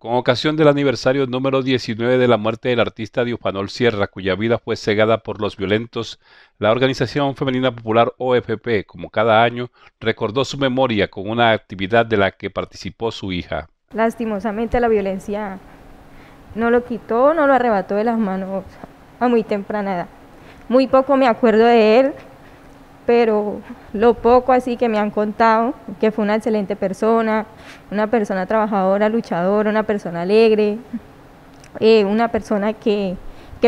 Con ocasión del aniversario número 19 de la muerte del artista Diopanol Sierra, cuya vida fue cegada por los violentos, la Organización Femenina Popular OFP, como cada año, recordó su memoria con una actividad de la que participó su hija. Lastimosamente la violencia no lo quitó, no lo arrebató de las manos a muy temprana edad. Muy poco me acuerdo de él, pero lo poco así que me han contado, que fue una excelente persona, una persona trabajadora, luchadora, una persona alegre, eh, una persona que,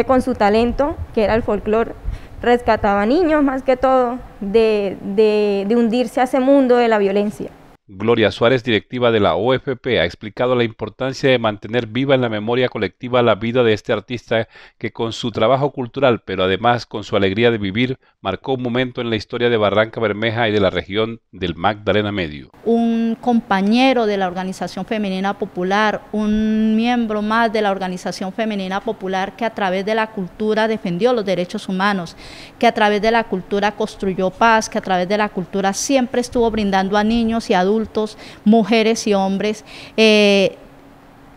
con su talento, que era el folclore, rescataba niños más que todo de, de hundirse a ese mundo de la violencia. Gloria Suárez, directiva de la OFP, ha explicado la importancia de mantener viva en la memoria colectiva la vida de este artista que con su trabajo cultural, pero además con su alegría de vivir, marcó un momento en la historia de Barranca Bermeja y de la región del Magdalena Medio compañero de la Organización Femenina Popular, un miembro más de la Organización Femenina Popular que a través de la cultura defendió los derechos humanos, que a través de la cultura construyó paz, que a través de la cultura siempre estuvo brindando a niños y adultos, mujeres y hombres, eh,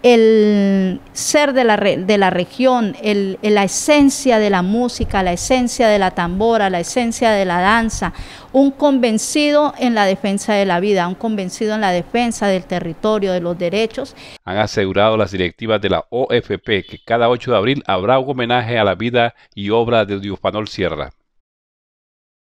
el ser de la, de la región, la esencia de la música, la esencia de la tambora, la esencia de la danza, un convencido en la defensa de la vida, un convencido en la defensa del territorio, de los derechos. Han asegurado las directivas de la OFP que cada 8 de abril habrá un homenaje a la vida y obra de Panol Sierra.